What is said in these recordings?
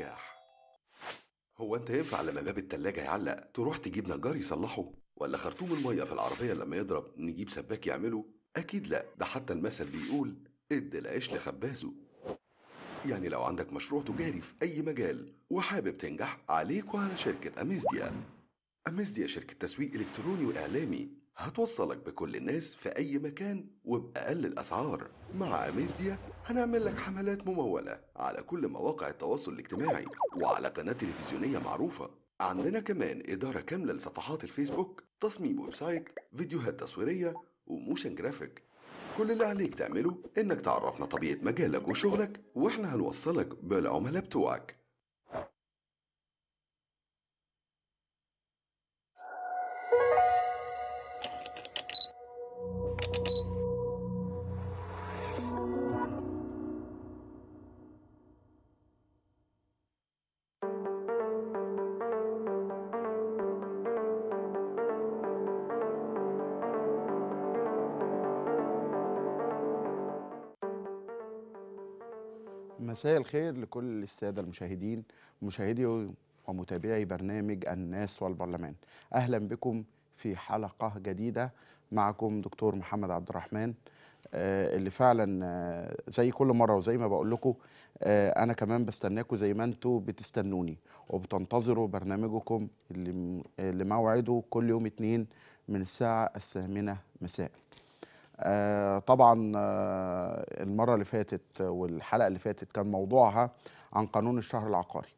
نجاح هو انت ينفع لما باب التلاجة يعلق تروح تجيب نجار يصلحه ولا خرطوم المية في العربية لما يضرب نجيب سباك يعمله أكيد لا ده حتى المثل بيقول ادي العيش لخبازه يعني لو عندك مشروع تجاري في أي مجال وحابب تنجح عليك وعلى شركة أميزديا أميزديا شركة تسويق إلكتروني وإعلامي هتوصلك بكل الناس في أي مكان وبأقل الأسعار مع أميزديا هنعمل لك حملات ممولة على كل مواقع التواصل الاجتماعي وعلى قناة تلفزيونية معروفة عندنا كمان إدارة كاملة لصفحات الفيسبوك تصميم ويب سايت فيديوهات تصويرية وموشن جرافيك كل اللي عليك تعمله إنك تعرفنا طبيعة مجالك وشغلك وإحنا هنوصلك بالعملاء بتوعك مساء الخير لكل الساده المشاهدين مشاهدي ومتابعي برنامج الناس والبرلمان اهلا بكم في حلقه جديده معكم دكتور محمد عبد الرحمن آه، اللي فعلا آه، زي كل مره وزي ما بقول لكم آه، انا كمان بستناكم زي ما انتم بتستنوني وبتنتظروا برنامجكم اللي موعده كل يوم اتنين من الساعه الثامنه مساء آه، طبعا آه، المرة اللي فاتت والحلقة اللي فاتت كان موضوعها عن قانون الشهر العقاري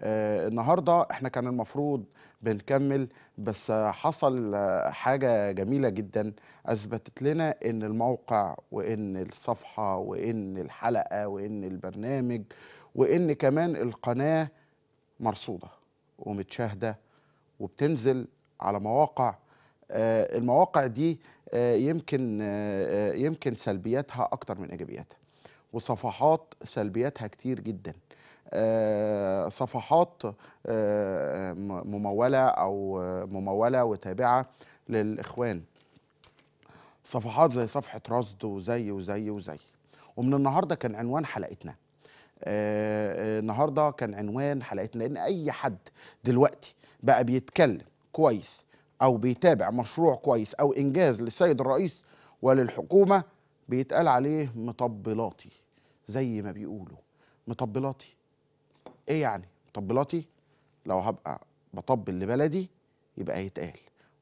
آه، النهاردة احنا كان المفروض بنكمل بس حصل حاجة جميلة جدا أثبتت لنا إن الموقع وإن الصفحة وإن الحلقة وإن البرنامج وإن كمان القناة مرصودة ومتشاهدة وبتنزل على مواقع المواقع دي آه، يمكن آه، آه، يمكن سلبياتها اكتر من ايجابياتها وصفحات سلبياتها كتير جدا صفحات مموله او مموله وتابعه للاخوان صفحات زي صفحه رصد وزي وزي وزي ومن النهارده كان عنوان حلقتنا النهارده كان عنوان حلقتنا لان اي حد دلوقتي بقى بيتكلم كويس او بيتابع مشروع كويس او انجاز للسيد الرئيس وللحكومه بيتقال عليه مطبلاتي زي ما بيقولوا مطبلاتي ايه يعني مطبلاتي لو هبقى بطبل لبلدي يبقى يتقال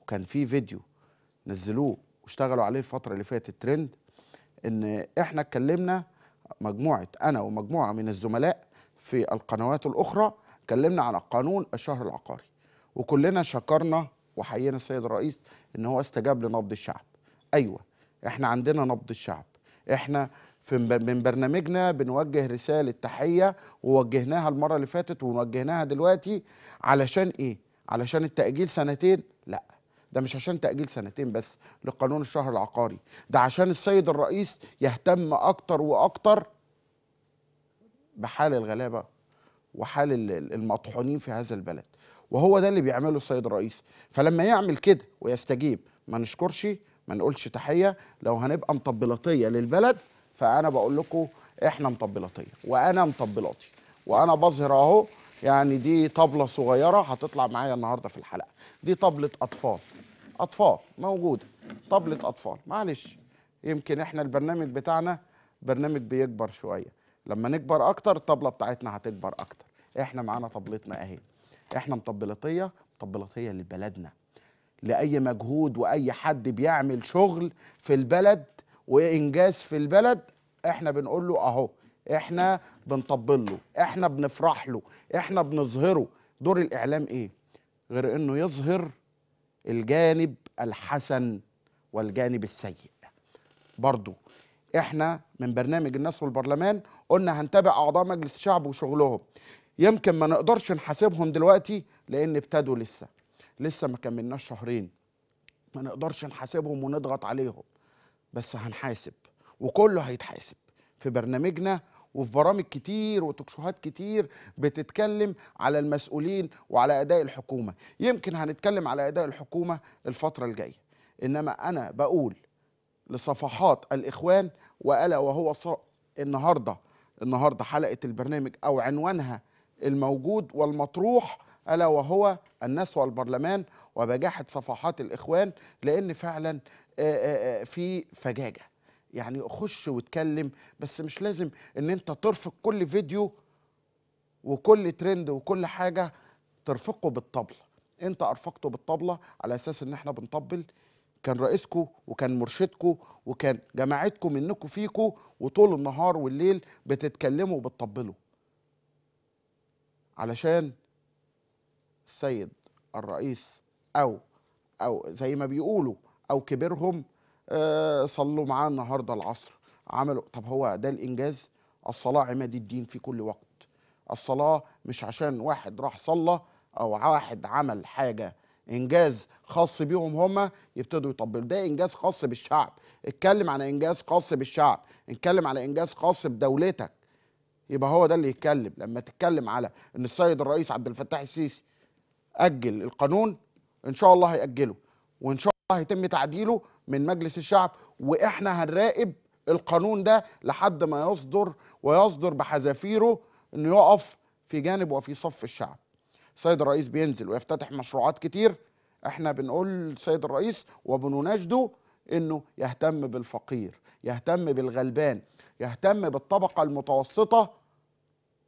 وكان في فيديو نزلوه واشتغلوا عليه الفتره اللي فاتت ترند ان احنا اتكلمنا مجموعه انا ومجموعه من الزملاء في القنوات الاخرى اتكلمنا عن قانون الشهر العقاري وكلنا شكرنا وحيينا السيد الرئيس ان هو استجاب لنبض الشعب ايوه احنا عندنا نبض الشعب احنا في من برنامجنا بنوجه رساله تحيه ووجهناها المره اللي فاتت ونوجهناها دلوقتي علشان ايه علشان التاجيل سنتين لا ده مش عشان تأجيل سنتين بس لقانون الشهر العقاري ده عشان السيد الرئيس يهتم أكتر وأكتر بحال الغلابة وحال المطحونين في هذا البلد وهو ده اللي بيعمله السيد الرئيس فلما يعمل كده ويستجيب ما نشكرش ما نقولش تحيه لو هنبقى مطبلاتيه للبلد فانا بقول لكم احنا مطبلاتيه وانا مطبلاتي وانا بظهر اهو يعني دي طبله صغيره هتطلع معايا النهارده في الحلقه دي طبله اطفال اطفال موجوده طبله اطفال معلش يمكن احنا البرنامج بتاعنا برنامج بيكبر شويه لما نكبر اكتر الطبله بتاعتنا هتكبر اكتر احنا معانا طبلتنا اهي احنا مطبلطيه مطبلطيه لبلدنا لاي مجهود واي حد بيعمل شغل في البلد وانجاز في البلد احنا بنقول له اهو احنا بنطبل له احنا بنفرح له احنا بنظهره دور الاعلام ايه غير انه يظهر الجانب الحسن والجانب السيء برضو احنا من برنامج الناس والبرلمان قلنا هنتابع اعضاء مجلس الشعب وشغلهم يمكن ما نقدرش نحاسبهم دلوقتي لان ابتدوا لسه لسه ما كملناش شهرين ما نقدرش نحاسبهم ونضغط عليهم بس هنحاسب وكله هيتحاسب في برنامجنا وفي برامج كتير وتكشوهات كتير بتتكلم على المسؤولين وعلى اداء الحكومه يمكن هنتكلم على اداء الحكومه الفتره الجايه انما انا بقول لصفحات الاخوان والا وهو النهارده النهارده حلقه البرنامج او عنوانها الموجود والمطروح ألا وهو الناس والبرلمان وبجاحة صفحات الإخوان لأن فعلا في فجاجة يعني خش واتكلم بس مش لازم ان انت ترفق كل فيديو وكل ترند وكل حاجة ترفقه بالطبلة انت ارفقته بالطبلة على اساس ان احنا بنطبل كان رئيسكو وكان مرشدكو وكان جماعتكو منكو فيكو وطول النهار والليل بتتكلموا وبتطبلوا علشان السيد الرئيس او او زي ما بيقولوا او كبيرهم آه، صلوا معاه النهارده العصر عملوا طب هو ده الانجاز الصلاه عماد الدين في كل وقت الصلاه مش عشان واحد راح صلى او واحد عمل حاجه انجاز خاص بيهم هم يبتدوا يطبلوا ده انجاز خاص بالشعب اتكلم على انجاز خاص بالشعب اتكلم على انجاز خاص بدولتك يبقى هو ده اللي يتكلم لما تتكلم على ان السيد الرئيس عبد الفتاح السيسي اجل القانون ان شاء الله هياجله وان شاء الله هيتم تعديله من مجلس الشعب واحنا هنراقب القانون ده لحد ما يصدر ويصدر بحذافيره انه يقف في جانب وفي صف الشعب السيد الرئيس بينزل ويفتتح مشروعات كتير احنا بنقول للسيد الرئيس وبنناشده انه يهتم بالفقير يهتم بالغلبان يهتم بالطبقه المتوسطه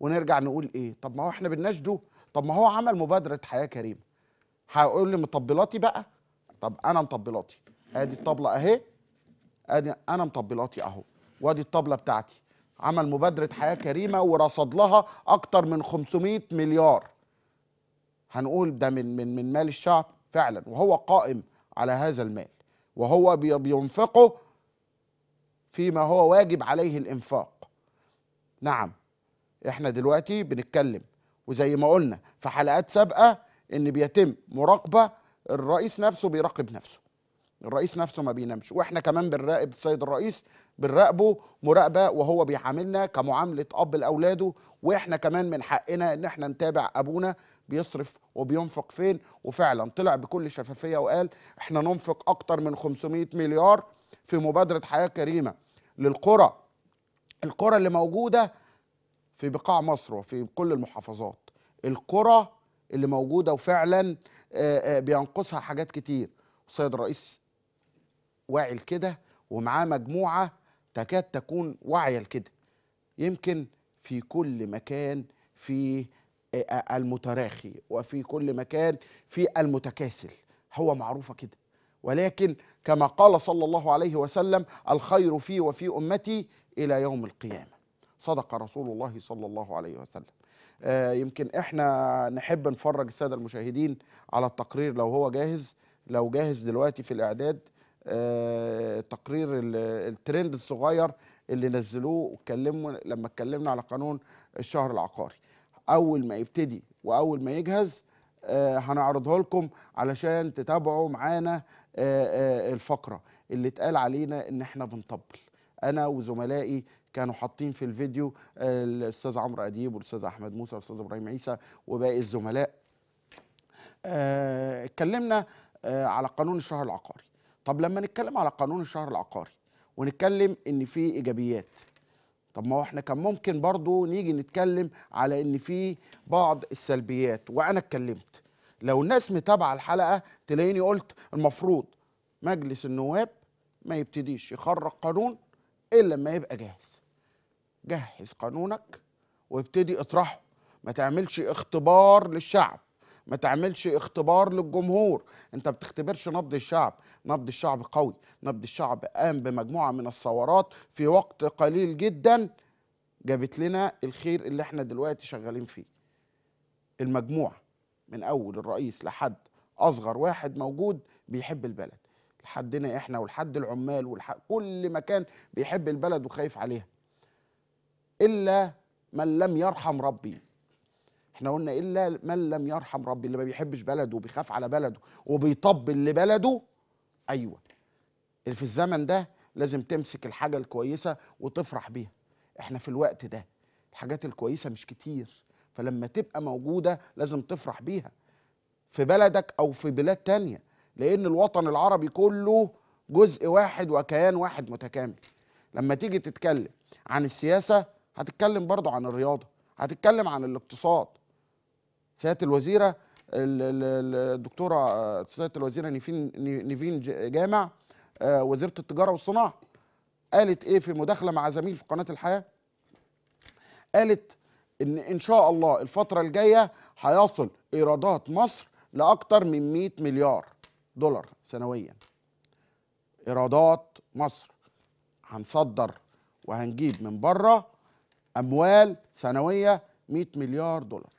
ونرجع نقول ايه طب ما هو احنا بنناشده طب ما هو عمل مبادره حياه كريمه هقول لي مطبلاتي بقى طب انا مطبلاتي ادي الطبله اهي ادي انا مطبلاتي اهو وادي الطبله بتاعتي عمل مبادره حياه كريمه ورصد لها اكتر من 500 مليار هنقول ده من من من مال الشعب فعلا وهو قائم على هذا المال وهو بينفقه فيما هو واجب عليه الانفاق نعم احنا دلوقتي بنتكلم وزي ما قلنا في حلقات سابقه ان بيتم مراقبه الرئيس نفسه بيراقب نفسه الرئيس نفسه ما بينامش واحنا كمان بنراقب السيد الرئيس بنراقبه مراقبه وهو بيعاملنا كمعامله اب لاولاده واحنا كمان من حقنا ان احنا نتابع ابونا بيصرف وبينفق فين وفعلا طلع بكل شفافيه وقال احنا ننفق اكتر من 500 مليار في مبادره حياه كريمه للقرى القرى اللي موجوده في بقاع مصر وفي كل المحافظات القرى اللي موجوده وفعلا بينقصها حاجات كتير السيد الرئيس واعي لكده ومعاه مجموعه تكاد تكون واعيه لكده يمكن في كل مكان في المتراخي وفي كل مكان في المتكاسل هو معروفه كده ولكن كما قال صلى الله عليه وسلم الخير في وفي امتي الى يوم القيامه صدق رسول الله صلى الله عليه وسلم آه، يمكن احنا نحب نفرج الساده المشاهدين على التقرير لو هو جاهز لو جاهز دلوقتي في الاعداد آه، تقرير الترند الصغير اللي نزلوه واتكلموا لما اتكلمنا على قانون الشهر العقاري اول ما يبتدي واول ما يجهز آه، هنعرضه لكم علشان تتابعوا معانا الفقره اللي اتقال علينا ان احنا بنطبل انا وزملائي كانوا حاطين في الفيديو آه، الاستاذ عمرو اديب والاستاذ احمد موسى والاستاذ ابراهيم عيسى وباقي الزملاء آه، اتكلمنا آه، على قانون الشهر العقاري طب لما نتكلم على قانون الشهر العقاري ونتكلم ان في ايجابيات طب ما هو احنا كان ممكن برضو نيجي نتكلم على ان في بعض السلبيات وانا اتكلمت لو الناس متابعه الحلقه تلاقيني قلت المفروض مجلس النواب ما يبتديش يخرج قانون الا لما يبقى جاهز جهز قانونك وابتدي اطرحه ما تعملش اختبار للشعب ما تعملش اختبار للجمهور انت بتختبرش نبض الشعب نبض الشعب قوي نبض الشعب قام بمجموعة من الثورات في وقت قليل جدا جابت لنا الخير اللي احنا دلوقتي شغالين فيه المجموعة من أول الرئيس لحد أصغر واحد موجود بيحب البلد لحدنا احنا ولحد العمال ولحد كل مكان بيحب البلد وخايف عليها الا من لم يرحم ربي احنا قلنا الا من لم يرحم ربي اللي ما بيحبش بلده وبيخاف على بلده وبيطبل لبلده ايوه اللي في الزمن ده لازم تمسك الحاجه الكويسه وتفرح بيها احنا في الوقت ده الحاجات الكويسه مش كتير فلما تبقى موجوده لازم تفرح بيها في بلدك او في بلاد تانية لان الوطن العربي كله جزء واحد وكيان واحد متكامل لما تيجي تتكلم عن السياسه هتتكلم برضو عن الرياضه هتتكلم عن الاقتصاد سياده الوزيره الدكتوره سياده الوزيره نيفين نيفين جامع آه، وزيره التجاره والصناعه قالت ايه في مداخله مع زميل في قناه الحياه قالت ان ان شاء الله الفتره الجايه هيصل ايرادات مصر لاكثر من 100 مليار دولار سنويا ايرادات مصر هنصدر وهنجيب من بره اموال سنويه 100 مليار دولار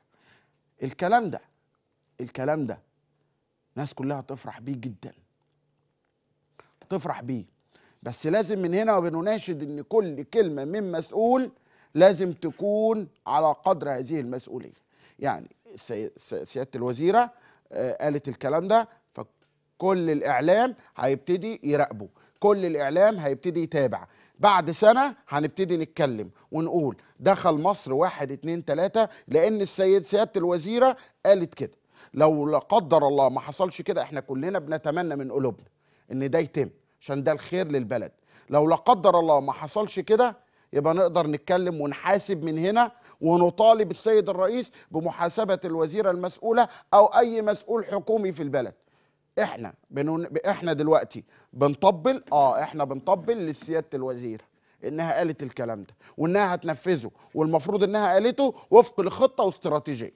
الكلام ده الكلام ده الناس كلها تفرح بيه جدا تفرح بيه بس لازم من هنا وبنناشد ان كل كلمه من مسؤول لازم تكون على قدر هذه المسؤوليه يعني سياده الوزيره آه، قالت الكلام ده فكل الاعلام هيبتدي يراقبه كل الاعلام هيبتدي يتابع بعد سنة هنبتدي نتكلم ونقول دخل مصر واحد اتنين تلاتة لأن السيد سيادة الوزيرة قالت كده لو لا قدر الله ما حصلش كده احنا كلنا بنتمنى من قلوبنا ان ده يتم عشان ده الخير للبلد لو لا قدر الله ما حصلش كده يبقى نقدر نتكلم ونحاسب من هنا ونطالب السيد الرئيس بمحاسبة الوزيرة المسؤولة أو أي مسؤول حكومي في البلد احنا بنون... احنا دلوقتي بنطبل اه احنا بنطبل لسياده الوزير انها قالت الكلام ده وانها هتنفذه والمفروض انها قالته وفق لخطه واستراتيجيه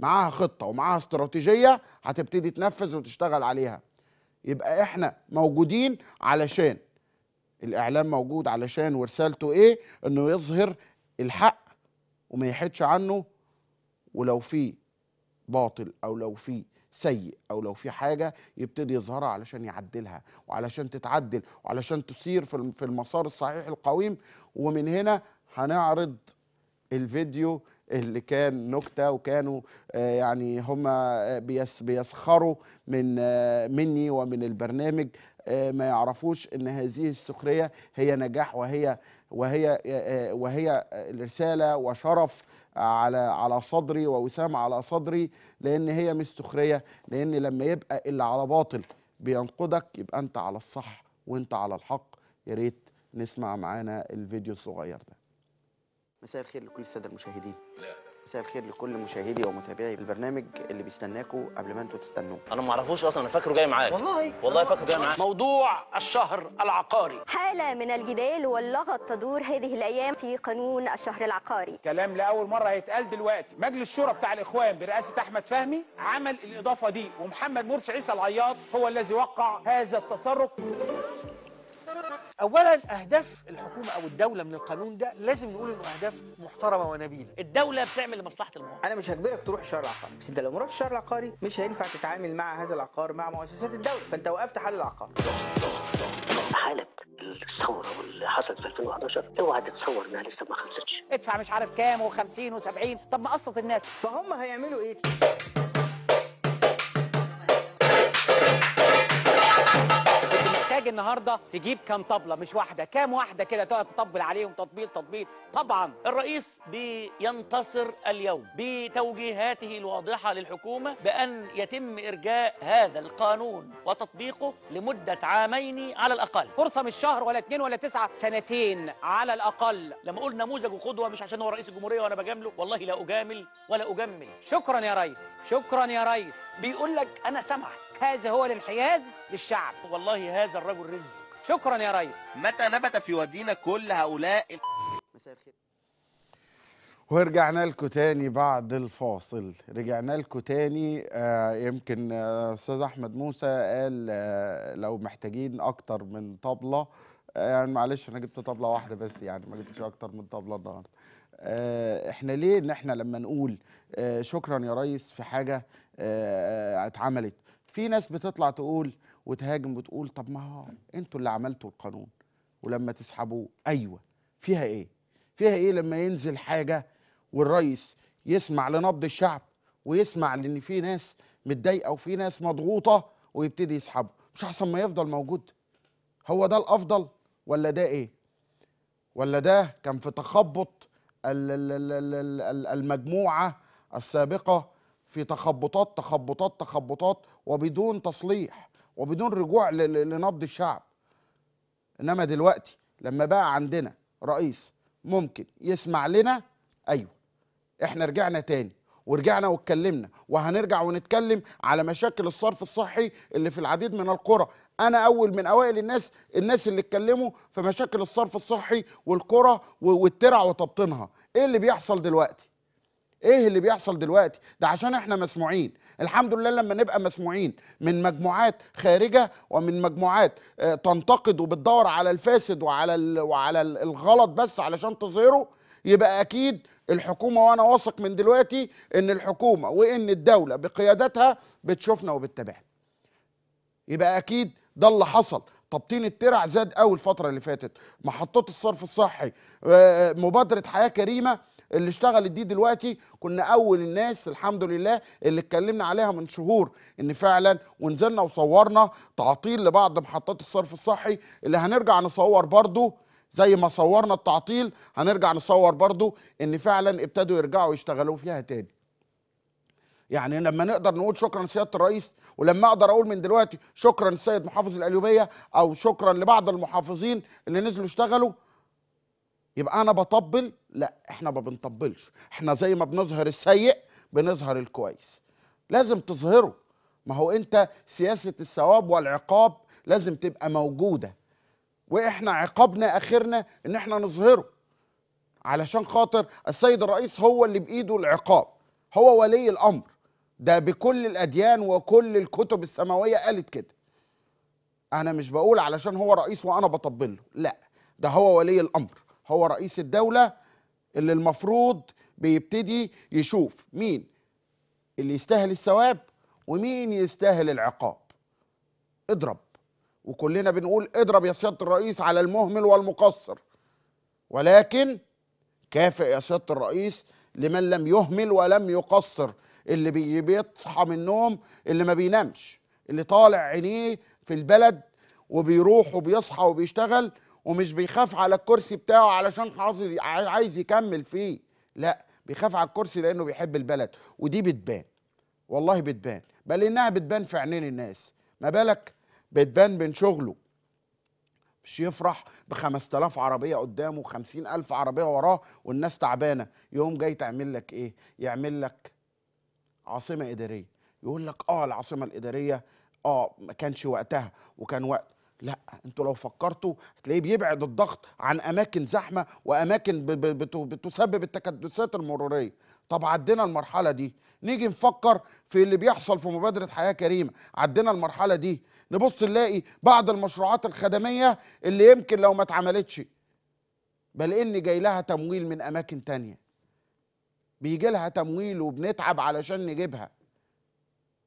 معاها خطه ومعاها استراتيجيه هتبتدي تنفذ وتشتغل عليها يبقى احنا موجودين علشان الاعلام موجود علشان ورسالته ايه انه يظهر الحق وما يحدش عنه ولو في باطل او لو في سيء او لو في حاجه يبتدي يظهرها علشان يعدلها وعلشان تتعدل وعلشان تصير في المسار الصحيح القويم ومن هنا هنعرض الفيديو اللي كان نكته وكانوا آه، يعني هما آه، بيسخروا من آه، مني ومن البرنامج ما يعرفوش ان هذه السخريه هي نجاح وهي وهي وهي رساله وشرف على على صدري ووسام على صدري لان هي مش سخريه لان لما يبقى اللي على باطل بينقدك يبقى انت على الصح وانت على الحق يا ريت نسمع معانا الفيديو الصغير ده مساء الخير لكل الساده المشاهدين لا. مساء الخير لكل مشاهدي ومتابعي البرنامج اللي بيستناكوا قبل ما انتوا تستنوه انا ما اعرفوش اصلا انا فاكره جاي معاك والله والله فاكره جاي معاك موضوع الشهر العقاري حاله من الجدال واللغط تدور هذه الايام في قانون الشهر العقاري كلام لاول مره هيتقال دلوقتي مجلس الشورى بتاع الاخوان برئاسه احمد فهمي عمل الاضافه دي ومحمد مرسي عيسى العياط هو الذي وقع هذا التصرف اولا اهداف الحكومه او الدوله من القانون ده لازم نقول انه اهداف محترمه ونبيله الدوله بتعمل لمصلحه المواطن انا مش هجبرك تروح الشارع عقاري بس انت لو ما رحتش الشارع العقاري مش هينفع تتعامل مع هذا العقار مع مؤسسات الدوله فانت وقفت حل العقار حاله الثوره واللي حصلت في 2011 اوعى تتصور انها لسه ما خلصتش ادفع مش عارف كام و50 و70 طب ما قسط الناس فهم هيعملوا ايه محتاج النهارده تجيب كام طبله مش واحده كام واحده كده تقعد تطبل عليهم تطبيل تطبيل طبعا الرئيس بينتصر اليوم بتوجيهاته الواضحه للحكومه بان يتم ارجاء هذا القانون وتطبيقه لمده عامين على الاقل فرصه مش شهر ولا اتنين ولا تسعه سنتين على الاقل لما اقول نموذج وقدوه مش عشان هو رئيس الجمهوريه وانا بجامله والله لا اجامل ولا اجمل شكرا يا ريس شكرا يا ريس بيقول لك انا سامعك هذا هو الانحياز للشعب والله هذا الرجل رزق شكرا يا ريس متى نبت في ودينا كل هؤلاء مساء الخير ورجعنا لكم تاني بعد الفاصل رجعنا لكم تاني آه يمكن آه، استاذ آه احمد موسى قال آه لو محتاجين اكتر من طبله آه، يعني معلش انا جبت طبله واحده بس يعني ما جبتش اكتر من طبله النهارده آه، احنا ليه ان احنا لما نقول شكرا يا ريس في حاجه اتعملت في ناس بتطلع تقول وتهاجم بتقول طب ما هو انتوا اللي عملتوا القانون ولما تسحبوه ايوه فيها ايه فيها ايه لما ينزل حاجه والرئيس يسمع لنبض الشعب ويسمع لان في ناس متضايقه وفي ناس مضغوطه ويبتدي يسحبه مش احسن ما يفضل موجود هو ده الافضل ولا ده ايه ولا ده كان في تخبط المجموعه السابقه في تخبطات تخبطات تخبطات وبدون تصليح وبدون رجوع لنبض الشعب انما دلوقتي لما بقى عندنا رئيس ممكن يسمع لنا ايوه احنا رجعنا تاني ورجعنا واتكلمنا وهنرجع ونتكلم على مشاكل الصرف الصحي اللي في العديد من القرى انا اول من اوائل الناس الناس اللي اتكلموا في مشاكل الصرف الصحي والقرى والترع وتبطينها ايه اللي بيحصل دلوقتي ايه اللي بيحصل دلوقتي ده عشان احنا مسموعين الحمد لله لما نبقى مسموعين من مجموعات خارجه ومن مجموعات آه، تنتقد وبتدور على الفاسد وعلى وعلى الغلط بس علشان تظهره يبقى اكيد الحكومه وانا واثق من دلوقتي ان الحكومه وان الدوله بقيادتها بتشوفنا وبتتابعنا يبقى اكيد ده اللي حصل تبطين الترع زاد قوي الفتره اللي فاتت محطات الصرف الصحي آه، مبادره حياه كريمه اللي اشتغلت دي دلوقتي كنا اول الناس الحمد لله اللي اتكلمنا عليها من شهور ان فعلا ونزلنا وصورنا تعطيل لبعض محطات الصرف الصحي اللي هنرجع نصور برضه زي ما صورنا التعطيل هنرجع نصور برضو ان فعلا ابتدوا يرجعوا يشتغلوا فيها تاني يعني لما نقدر نقول شكرا سياده الرئيس ولما اقدر اقول من دلوقتي شكرا سيد محافظ القليوبيه او شكرا لبعض المحافظين اللي نزلوا اشتغلوا يبقى انا بطبل لا احنا ما بنطبلش احنا زي ما بنظهر السيء بنظهر الكويس لازم تظهره ما هو انت سياسه الثواب والعقاب لازم تبقى موجوده واحنا عقابنا اخرنا ان احنا نظهره علشان خاطر السيد الرئيس هو اللي بايده العقاب هو ولي الامر ده بكل الاديان وكل الكتب السماويه قالت كده انا مش بقول علشان هو رئيس وانا بطبله لا ده هو ولي الامر هو رئيس الدولة اللي المفروض بيبتدي يشوف مين اللي يستاهل الثواب ومين يستاهل العقاب اضرب وكلنا بنقول اضرب يا سيادة الرئيس على المهمل والمقصر ولكن كافئ يا سيادة الرئيس لمن لم يهمل ولم يقصر اللي بي بيصحى من النوم اللي ما بينامش اللي طالع عينيه في البلد وبيروح وبيصحى وبيشتغل ومش بيخاف على الكرسي بتاعه علشان حاضر عايز يكمل فيه لا بيخاف على الكرسي لانه بيحب البلد ودي بتبان والله بتبان بل انها بتبان في عينين الناس ما بالك بتبان من شغله مش يفرح ب 5000 عربيه قدامه 50000 عربيه وراه والناس تعبانه يقوم جاي تعمل لك ايه يعمل لك عاصمه اداريه يقول لك اه العاصمه الاداريه اه ما كانش وقتها وكان وقت لا انتوا لو فكرتوا هتلاقيه بيبعد الضغط عن اماكن زحمه واماكن بتسبب التكدسات المروريه طب عدينا المرحله دي نيجي نفكر في اللي بيحصل في مبادره حياه كريمه عدينا المرحله دي نبص نلاقي بعض المشروعات الخدميه اللي يمكن لو ما اتعملتش بل ان جاي لها تمويل من اماكن تانية بيجي لها تمويل وبنتعب علشان نجيبها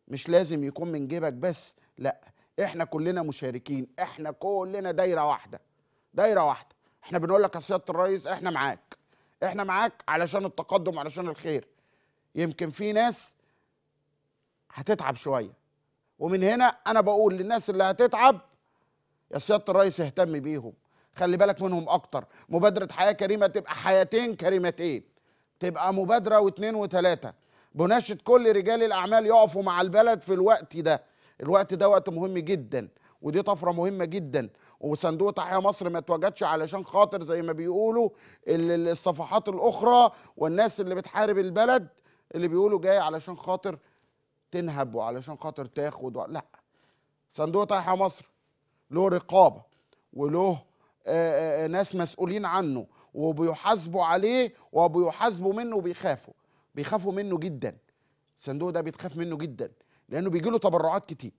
مش لازم يكون من جيبك بس لا احنا كلنا مشاركين احنا كلنا دايره واحده دايره واحده احنا بنقول لك يا سياده الرئيس احنا معاك احنا معاك علشان التقدم علشان الخير يمكن في ناس هتتعب شويه ومن هنا انا بقول للناس اللي هتتعب يا سياده الرئيس اهتم بيهم خلي بالك منهم اكتر مبادره حياه كريمه تبقى حياتين كريمتين تبقى مبادره واثنين وثلاثه بناشد كل رجال الاعمال يقفوا مع البلد في الوقت ده الوقت ده وقت مهم جدا ودي طفره مهمه جدا وصندوق تحيا مصر ما اتوجدش علشان خاطر زي ما بيقولوا الصفحات الاخرى والناس اللي بتحارب البلد اللي بيقولوا جاي علشان خاطر تنهب وعلشان خاطر تاخد و... لا صندوق تحيا مصر له رقابه وله ناس مسؤولين عنه وبيحاسبوا عليه وبيحاسبوا منه وبيخافوا بيخافوا منه جدا الصندوق ده بيتخاف منه جدا لانه بيجي له تبرعات كتير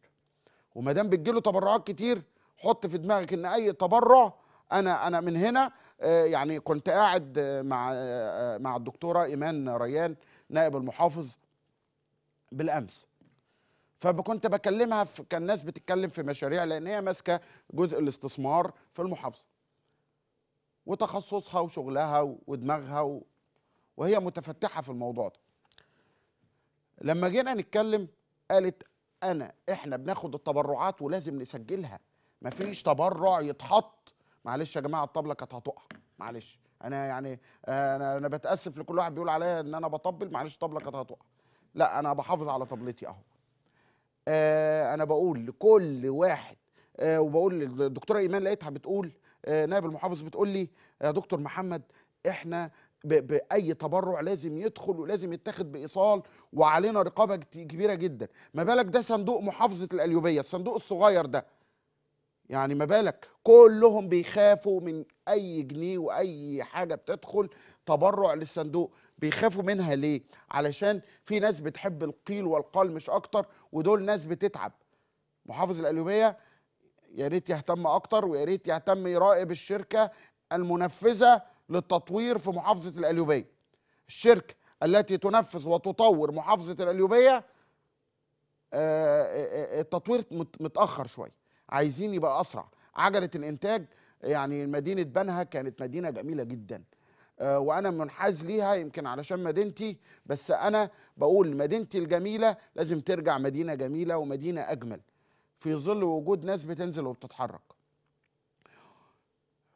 وما دام بتجي له تبرعات كتير حط في دماغك ان اي تبرع انا انا من هنا آه، يعني كنت قاعد آه، مع آه، مع الدكتوره ايمان ريان نائب المحافظ بالامس فكنت بكلمها في كان الناس بتتكلم في مشاريع لان هي ماسكه جزء الاستثمار في المحافظه وتخصصها وشغلها ودماغها وهي متفتحه في الموضوع ده لما جينا نتكلم قالت انا احنا بناخد التبرعات ولازم نسجلها مفيش تبرع يتحط معلش يا جماعه الطبله كانت هتقع معلش انا يعني انا انا بتاسف لكل واحد بيقول عليا ان انا بطبل معلش الطبله كانت هتقع لا انا بحافظ على طبلتي اهو آه انا بقول لكل واحد آه وبقول للدكتوره ايمان لقيتها بتقول آه نائب المحافظ بتقول لي يا دكتور محمد احنا باي تبرع لازم يدخل ولازم يتاخد بايصال وعلينا رقابه كبيره جدا ما بالك ده صندوق محافظه الاليوبيه الصندوق الصغير ده يعني ما بالك كلهم بيخافوا من اي جنيه واي حاجه بتدخل تبرع للصندوق بيخافوا منها ليه علشان في ناس بتحب القيل والقال مش اكتر ودول ناس بتتعب محافظ الاليوبيه يا ريت يهتم اكتر ويا ريت يهتم يراقب الشركه المنفذه للتطوير في محافظة الأليوبية الشركة التي تنفذ وتطور محافظة الأليوبية آه، آه، آه، التطوير متأخر شوية عايزين يبقى أسرع عجلة الإنتاج يعني مدينة بنها كانت مدينة جميلة جدا وأنا منحاز ليها يمكن علشان مدينتي بس أنا بقول مدينتي الجميلة لازم ترجع مدينة جميلة ومدينة أجمل في ظل وجود ناس بتنزل وبتتحرك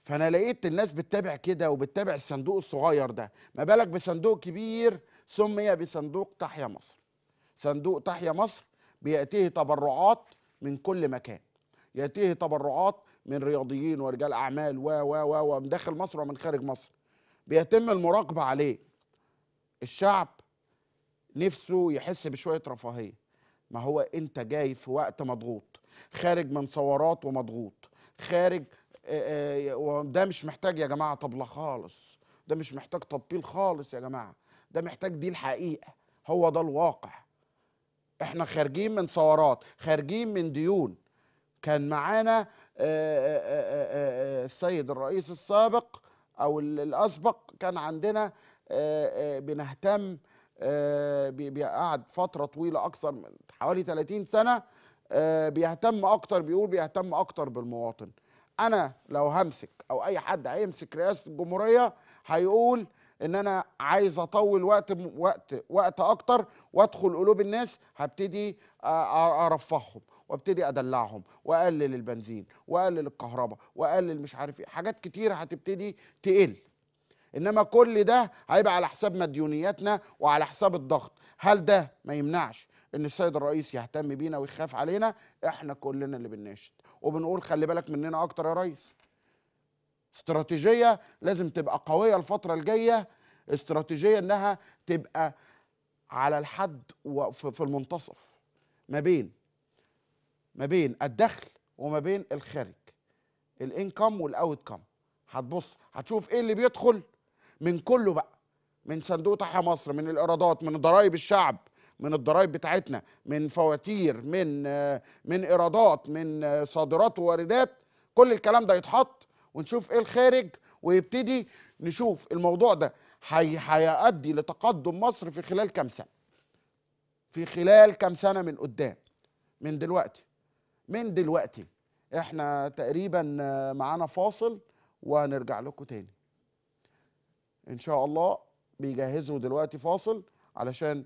فانا لقيت الناس بتتابع كده وبتتابع الصندوق الصغير ده ما بالك بصندوق كبير سمي بصندوق تحيا مصر صندوق تحيا مصر بياتيه تبرعات من كل مكان ياتيه تبرعات من رياضيين ورجال اعمال و و و ومن داخل مصر ومن خارج مصر بيتم المراقبه عليه الشعب نفسه يحس بشويه رفاهيه ما هو انت جاي في وقت مضغوط خارج من ثورات ومضغوط خارج آه، آه، وده مش محتاج يا جماعه طبله خالص ده مش محتاج تطبيل خالص يا جماعه ده محتاج دي الحقيقه هو ده الواقع احنا خارجين من ثورات خارجين من ديون كان معانا آه، السيد الرئيس السابق او الاسبق كان عندنا بنهتم قعد فتره طويله اكثر من حوالي 30 سنه بيهتم اكتر بيقول بيهتم اكتر بالمواطن انا لو همسك او اي حد هيمسك رئاسه الجمهوريه هيقول ان انا عايز اطول وقت وقت وقت اكتر وادخل قلوب الناس هبتدي ارفعهم وابتدي ادلعهم واقلل البنزين واقلل الكهرباء واقلل مش عارف ايه حاجات كتير هتبتدي تقل انما كل ده هيبقى على حساب مديونياتنا وعلى حساب الضغط هل ده ما يمنعش ان السيد الرئيس يهتم بينا ويخاف علينا احنا كلنا اللي بنناشد وبنقول خلي بالك مننا اكتر يا ريس استراتيجيه لازم تبقى قويه الفتره الجايه استراتيجيه انها تبقى على الحد في المنتصف ما بين ما بين الدخل وما بين الخارج الانكم والاوت كم هتبص هتشوف ايه اللي بيدخل من كله بقى من صندوق تحيا مصر من الايرادات من ضرائب الشعب من الضرائب بتاعتنا من فواتير من من ايرادات من صادرات وواردات كل الكلام ده يتحط ونشوف ايه الخارج ويبتدي نشوف الموضوع ده هيؤدي لتقدم مصر في خلال كام سنه في خلال كام سنه من قدام من دلوقتي من دلوقتي احنا تقريبا معانا فاصل وهنرجع لكم تاني ان شاء الله بيجهزوا دلوقتي فاصل علشان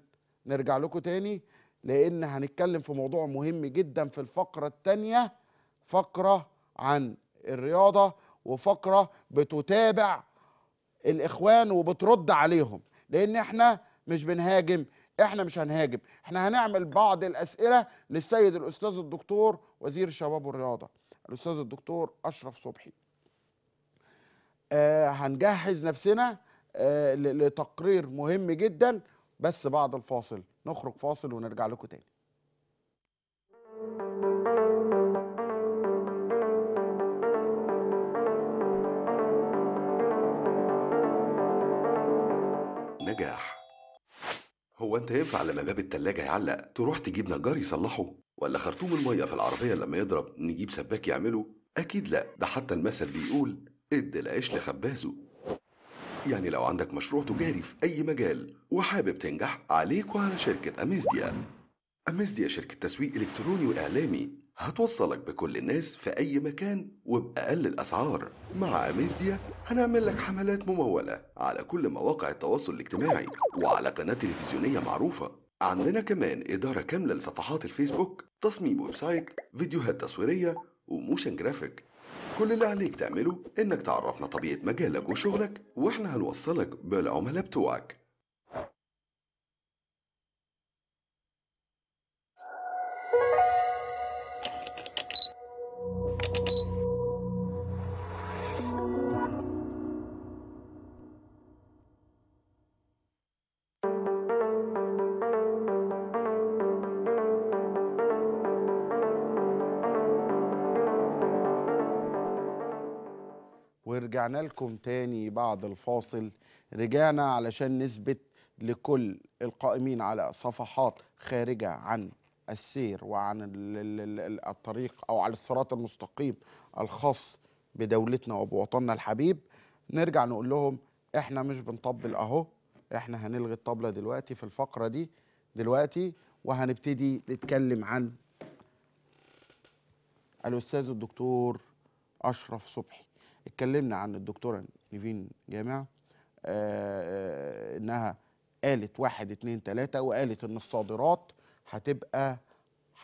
نرجع لكم تاني لان هنتكلم في موضوع مهم جدا في الفقره الثانيه فقره عن الرياضه وفقره بتتابع الاخوان وبترد عليهم لان احنا مش بنهاجم احنا مش هنهاجم احنا هنعمل بعض الاسئله للسيد الاستاذ الدكتور وزير الشباب والرياضه الاستاذ الدكتور اشرف صبحي آه هنجهز نفسنا آه لتقرير مهم جدا بس بعد الفاصل نخرج فاصل ونرجع لكم تاني نجاح هو انت ينفع لما باب التلاجة يعلق تروح تجيب نجار يصلحه ولا خرطوم المية في العربية لما يضرب نجيب سباك يعمله أكيد لأ ده حتى المثل بيقول ادي العيش لخبازه يعني لو عندك مشروع تجاري في أي مجال وحابب تنجح عليك وعلى شركة أميزديا أميزديا شركة تسويق إلكتروني وإعلامي هتوصلك بكل الناس في أي مكان وبأقل الأسعار مع أميزديا هنعمل لك حملات ممولة على كل مواقع التواصل الاجتماعي وعلى قناة تلفزيونية معروفة عندنا كمان إدارة كاملة لصفحات الفيسبوك تصميم ويب سايت فيديوهات تصويرية وموشن جرافيك كل اللي عليك تعمله انك تعرفنا طبيعة مجالك وشغلك واحنا هنوصلك بالعملاء بتوعك رجعنا لكم تاني بعد الفاصل رجعنا علشان نثبت لكل القائمين على صفحات خارجة عن السير وعن الطريق أو على الصراط المستقيم الخاص بدولتنا وبوطننا الحبيب نرجع نقول لهم احنا مش بنطبل اهو احنا هنلغي الطبلة دلوقتي في الفقرة دي دلوقتي وهنبتدي نتكلم عن الأستاذ الدكتور أشرف صبحي اتكلمنا عن الدكتوره نيفين جامع آه، آه، انها قالت واحد اتنين تلاته وقالت ان الصادرات هتبقى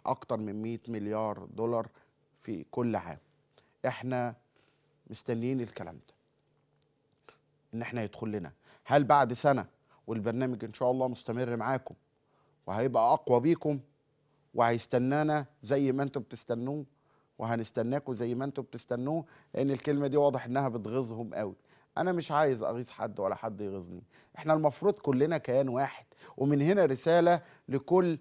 اكتر من 100 مليار دولار في كل عام احنا مستنيين الكلام ده ان احنا يدخل لنا هل بعد سنه والبرنامج ان شاء الله مستمر معاكم وهيبقى اقوى بيكم وهيستنانا زي ما انتم بتستنوه وهنستناكم زي ما انتم بتستنوه لان الكلمه دي واضح انها بتغيظهم قوي انا مش عايز اغيظ حد ولا حد يغيظني احنا المفروض كلنا كيان واحد ومن هنا رساله لكل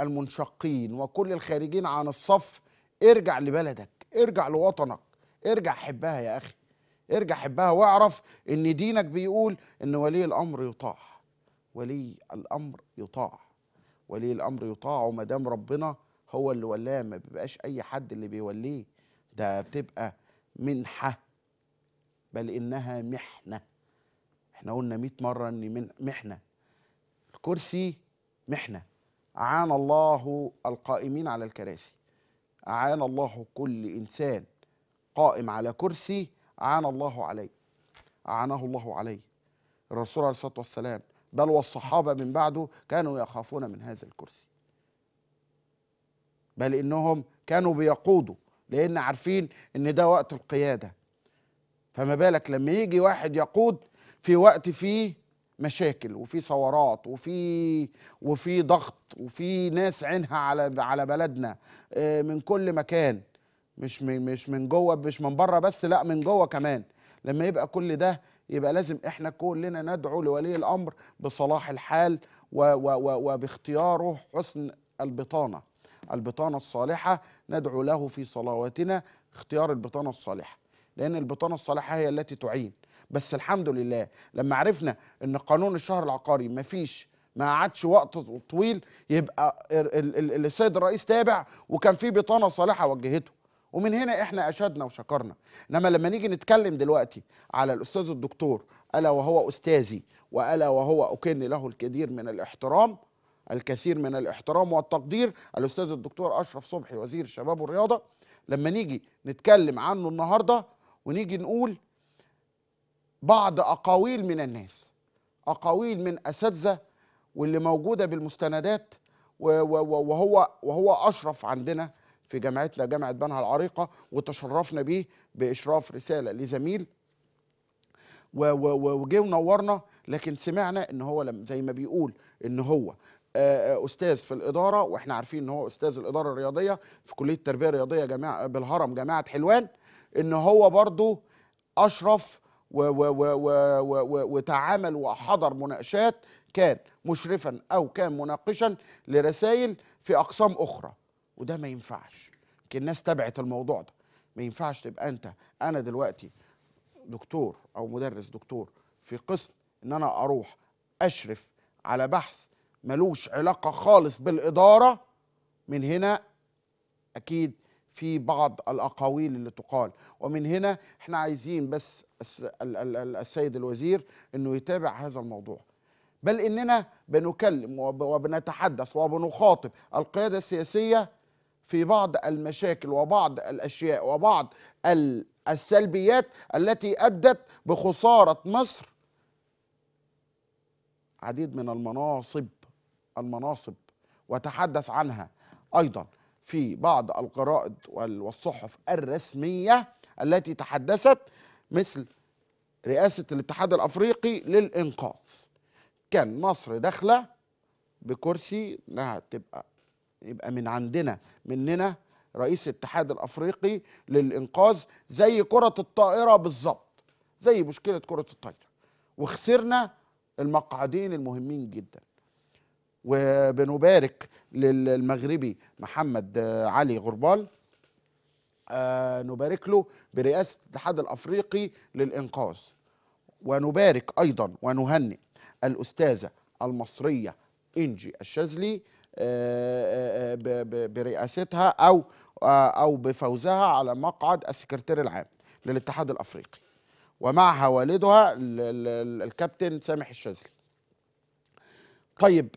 المنشقين وكل الخارجين عن الصف ارجع لبلدك ارجع لوطنك ارجع حبها يا اخي ارجع حبها واعرف ان دينك بيقول ان ولي الامر يطاع ولي الامر يطاع ولي الامر يطاع وما دام ربنا هو اللي ولاه ما بيبقاش اي حد اللي بيوليه ده بتبقى منحه بل انها محنه احنا قلنا 100 مره ان من محنه الكرسي محنه اعان الله القائمين على الكراسي اعان الله كل انسان قائم على كرسي اعان الله عليه اعانه الله عليه الرسول عليه الصلاه والسلام بل والصحابه من بعده كانوا يخافون من هذا الكرسي بل انهم كانوا بيقودوا لان عارفين ان ده وقت القياده فما بالك لما يجي واحد يقود في وقت فيه مشاكل وفي ثورات وفي وفي ضغط وفي ناس عينها على على بلدنا آه، من كل مكان مش من مش من جوه مش من بره بس لا من جوه كمان لما يبقى كل ده يبقى لازم احنا كلنا ندعو لولي الامر بصلاح الحال وباختياره حسن البطانه البطانة الصالحة ندعو له في صلواتنا اختيار البطانة الصالحة لأن البطانة الصالحة هي التي تعين بس الحمد لله لما عرفنا أن قانون الشهر العقاري ما فيش ما قعدش وقت طويل يبقى السيد الرئيس تابع وكان في بطانة صالحة وجهته ومن هنا احنا اشدنا وشكرنا انما لما نيجي نتكلم دلوقتي على الاستاذ الدكتور الا وهو استاذي والا وهو اكن له الكثير من الاحترام الكثير من الاحترام والتقدير الاستاذ الدكتور اشرف صبحي وزير الشباب والرياضه لما نيجي نتكلم عنه النهارده ونيجي نقول بعض اقاويل من الناس اقاويل من اساتذه واللي موجوده بالمستندات وهو وهو اشرف عندنا في جامعتنا جامعه بنها العريقه وتشرفنا بيه باشراف رساله لزميل وجه ونورنا لكن سمعنا ان هو لم زي ما بيقول ان هو آه، آه، استاذ في الاداره واحنا عارفين ان هو استاذ الاداره الرياضيه في كليه التربيه الرياضيه جامعه بالهرم جامعه حلوان ان هو برضو اشرف وتعامل وحضر مناقشات كان مشرفا او كان مناقشا لرسائل في اقسام اخرى وده ما ينفعش يمكن الناس تبعت الموضوع ده ما ينفعش تبقى انت انا دلوقتي دكتور او مدرس دكتور في قسم ان انا اروح اشرف على بحث ملوش علاقه خالص بالاداره من هنا اكيد في بعض الاقاويل اللي تقال ومن هنا احنا عايزين بس السيد الوزير انه يتابع هذا الموضوع بل اننا بنكلم وبنتحدث وبنخاطب القياده السياسيه في بعض المشاكل وبعض الاشياء وبعض السلبيات التي ادت بخساره مصر عديد من المناصب المناصب وتحدث عنها أيضا في بعض الجرائد والصحف الرسمية التي تحدثت مثل رئاسة الاتحاد الأفريقي للإنقاذ كان مصر داخلة بكرسي إنها تبقى يبقى من عندنا مننا رئيس الاتحاد الأفريقي للإنقاذ زي كرة الطائرة بالظبط زي مشكلة كرة الطائرة وخسرنا المقعدين المهمين جداً وبنبارك للمغربي محمد آه، علي غربال آه، نبارك له برئاسة الاتحاد الأفريقي للإنقاذ ونبارك أيضا ونهنئ الأستاذة المصرية إنجي الشاذلي آه، برئاستها أو أو بفوزها على مقعد السكرتير العام للاتحاد الأفريقي ومعها والدها الكابتن سامح الشاذلي طيب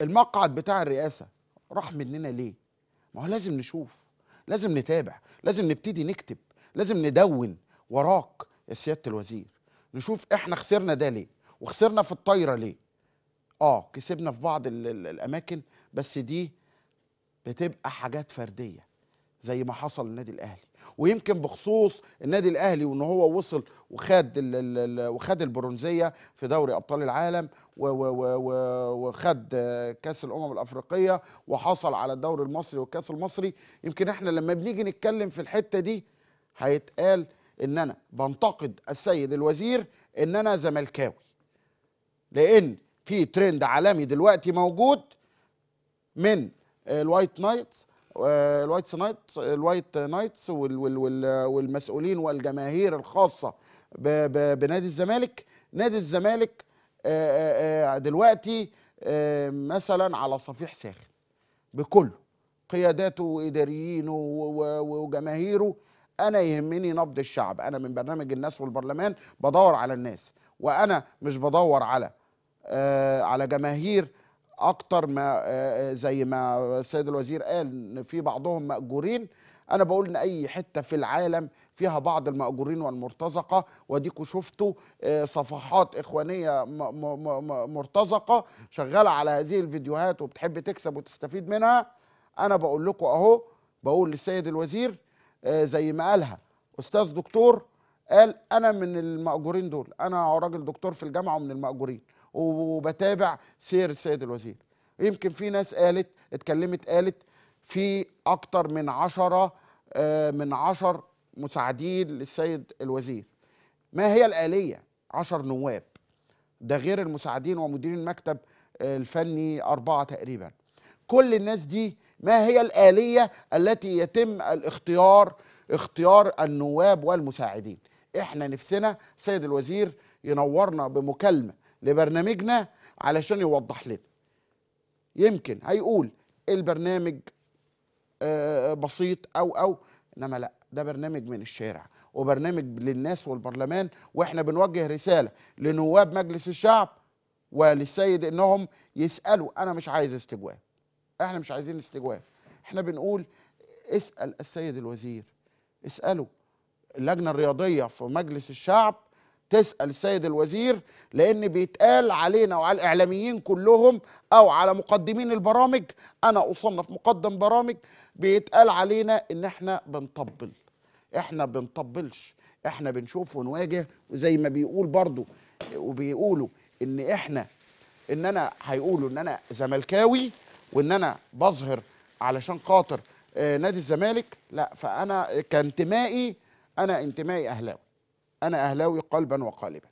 المقعد بتاع الرئاسه راح مننا ليه؟ ما هو لازم نشوف لازم نتابع لازم نبتدي نكتب لازم ندون وراك يا سياده الوزير نشوف احنا خسرنا ده ليه وخسرنا في الطايره ليه اه كسبنا في بعض الاماكن بس دي بتبقى حاجات فرديه زي ما حصل النادي الاهلي ويمكن بخصوص النادي الاهلي وان هو وصل وخد الـ الـ الـ وخد البرونزيه في دوري ابطال العالم وخد كاس الامم الافريقيه وحصل على الدوري المصري والكاس المصري يمكن احنا لما بنيجي نتكلم في الحته دي هيتقال ان انا بنتقد السيد الوزير ان انا زملكاوي لان في ترند عالمي دلوقتي موجود من الوايت نايتس آه، الوايت نايتس الوايت نايتس والمسؤولين والجماهير الخاصه بنادي الزمالك نادي الزمالك آه، آه، دلوقتي مثلا على صفيح ساخن بكله قياداته واداريينه وجماهيره انا يهمني نبض الشعب انا من برنامج الناس والبرلمان بدور على الناس وانا مش بدور على على جماهير اكتر ما آه، آه، زي ما السيد الوزير قال ان في بعضهم ماجورين انا بقول ان اي حته في العالم فيها بعض المأجورين والمرتزقة وديكوا شفتوا آه، صفحات إخوانية مرتزقة شغالة على هذه الفيديوهات وبتحب تكسب وتستفيد منها أنا بقول لكم أهو بقول للسيد الوزير زي ما قالها أستاذ دكتور قال أنا من المأجورين دول أنا راجل دكتور في الجامعة ومن المأجورين وبتابع سير السيد الوزير يمكن في ناس قالت اتكلمت قالت في اكتر من عشرة آه، من عشر مساعدين للسيد الوزير ما هي الآلية عشر نواب ده غير المساعدين ومدير المكتب آه، الفني أربعة تقريبا كل الناس دي ما هي الآلية التي يتم الاختيار اختيار النواب والمساعدين احنا نفسنا سيد الوزير ينورنا بمكالمة لبرنامجنا علشان يوضح لنا يمكن هيقول البرنامج آه، بسيط او او انما لا ده برنامج من الشارع وبرنامج للناس والبرلمان واحنا بنوجه رساله لنواب مجلس الشعب وللسيد انهم يسالوا انا مش عايز استجواب احنا مش عايزين استجواب احنا بنقول اسال السيد الوزير اساله اللجنه الرياضيه في مجلس الشعب تسال السيد الوزير لان بيتقال علينا وعلى الاعلاميين كلهم او على مقدمين البرامج انا اصنف مقدم برامج بيتقال علينا ان احنا بنطبل احنا بنطبلش احنا بنشوف ونواجه وزي ما بيقول برضو وبيقولوا ان احنا ان انا هيقولوا ان انا زملكاوي وان انا بظهر علشان خاطر آه، نادي الزمالك لا فانا كانتمائي انا انتمائي اهلاوي انا اهلاوي قلبا وقالبا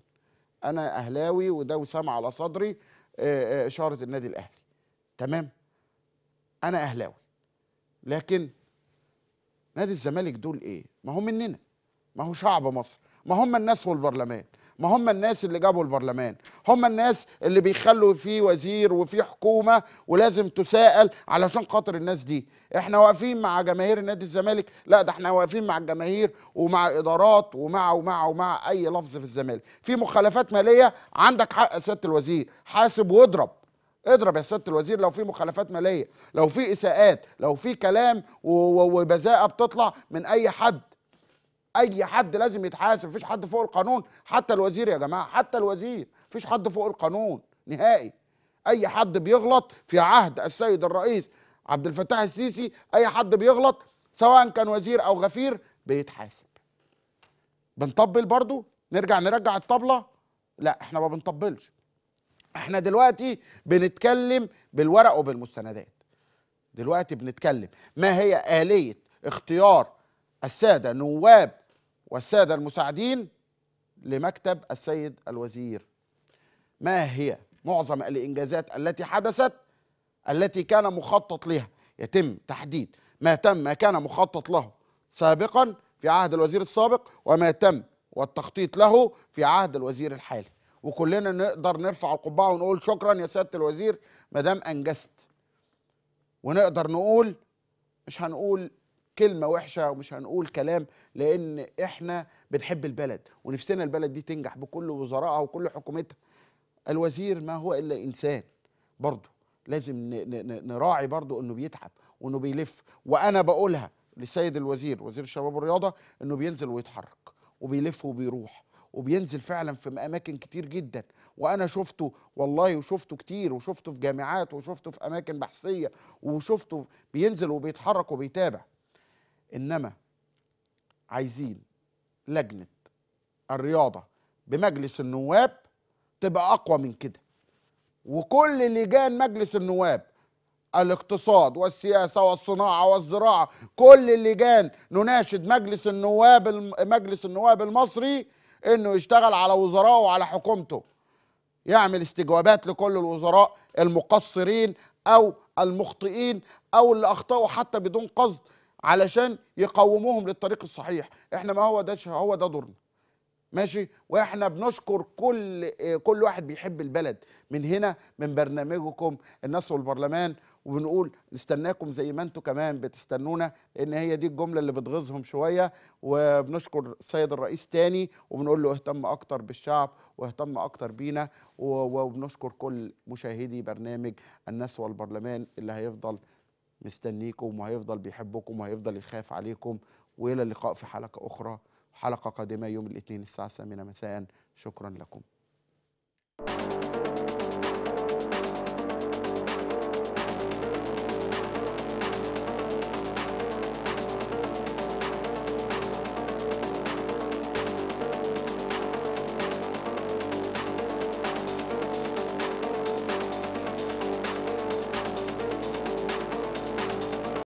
انا اهلاوي وده وسام على صدري آه، آه، اشاره النادي الاهلي تمام انا اهلاوي لكن نادي الزمالك دول ايه ما هم مننا ما هو شعب مصر ما هم الناس والبرلمان ما هم الناس اللي جابوا البرلمان هم الناس اللي بيخلوا فيه وزير وفي حكومه ولازم تساءل علشان خاطر الناس دي احنا واقفين مع جماهير نادي الزمالك لا ده احنا واقفين مع الجماهير ومع ادارات ومع ومع ومع اي لفظ في الزمالك في مخالفات ماليه عندك حق يا سياده الوزير حاسب واضرب اضرب يا سياده الوزير لو في مخالفات ماليه لو في اساءات لو في كلام وبذاءه بتطلع من اي حد اي حد لازم يتحاسب مفيش حد فوق القانون حتى الوزير يا جماعه حتى الوزير مفيش حد فوق القانون نهائي اي حد بيغلط في عهد السيد الرئيس عبد الفتاح السيسي اي حد بيغلط سواء كان وزير او غفير بيتحاسب بنطبل برضو نرجع نرجع الطبله لا احنا ما بنطبلش احنا دلوقتي بنتكلم بالورق وبالمستندات دلوقتي بنتكلم ما هي آلية اختيار السادة نواب والسادة المساعدين لمكتب السيد الوزير ما هي معظم الإنجازات التي حدثت التي كان مخطط لها يتم تحديد ما تم ما كان مخطط له سابقا في عهد الوزير السابق وما تم والتخطيط له في عهد الوزير الحالي وكلنا نقدر نرفع القبعه ونقول شكرا يا سياده الوزير ما دام انجزت ونقدر نقول مش هنقول كلمة وحشة ومش هنقول كلام لأن إحنا بنحب البلد ونفسنا البلد دي تنجح بكل وزرائها وكل حكومتها الوزير ما هو إلا إنسان برضه لازم نراعي برضه إنه بيتعب وإنه بيلف وأنا بقولها للسيد الوزير وزير الشباب والرياضة إنه بينزل ويتحرك وبيلف وبيروح وبينزل فعلا في اماكن كتير جدا وانا شفته والله وشفته كتير وشفته في جامعات وشفته في اماكن بحثيه وشفته بينزل وبيتحرك وبيتابع انما عايزين لجنه الرياضه بمجلس النواب تبقى اقوى من كده وكل لجان مجلس النواب الاقتصاد والسياسه والصناعه والزراعه كل اللجان نناشد مجلس النواب مجلس النواب المصري انه يشتغل على وزراءه وعلى حكومته يعمل استجوابات لكل الوزراء المقصرين او المخطئين او اللي اخطاوا حتى بدون قصد علشان يقوموهم للطريق الصحيح احنا ما هو ده هو ده دورنا ماشي واحنا بنشكر كل كل واحد بيحب البلد من هنا من برنامجكم الناس والبرلمان وبنقول نستناكم زي ما انتم كمان بتستنونا لان هي دي الجمله اللي بتغيظهم شويه وبنشكر السيد الرئيس تاني وبنقول له اهتم اكتر بالشعب واهتم اكتر بينا وبنشكر كل مشاهدي برنامج الناس والبرلمان اللي هيفضل مستنيكم وهيفضل بيحبكم وهيفضل يخاف عليكم والى اللقاء في حلقه اخرى حلقه قادمه يوم الاثنين الساعه 8 مساء شكرا لكم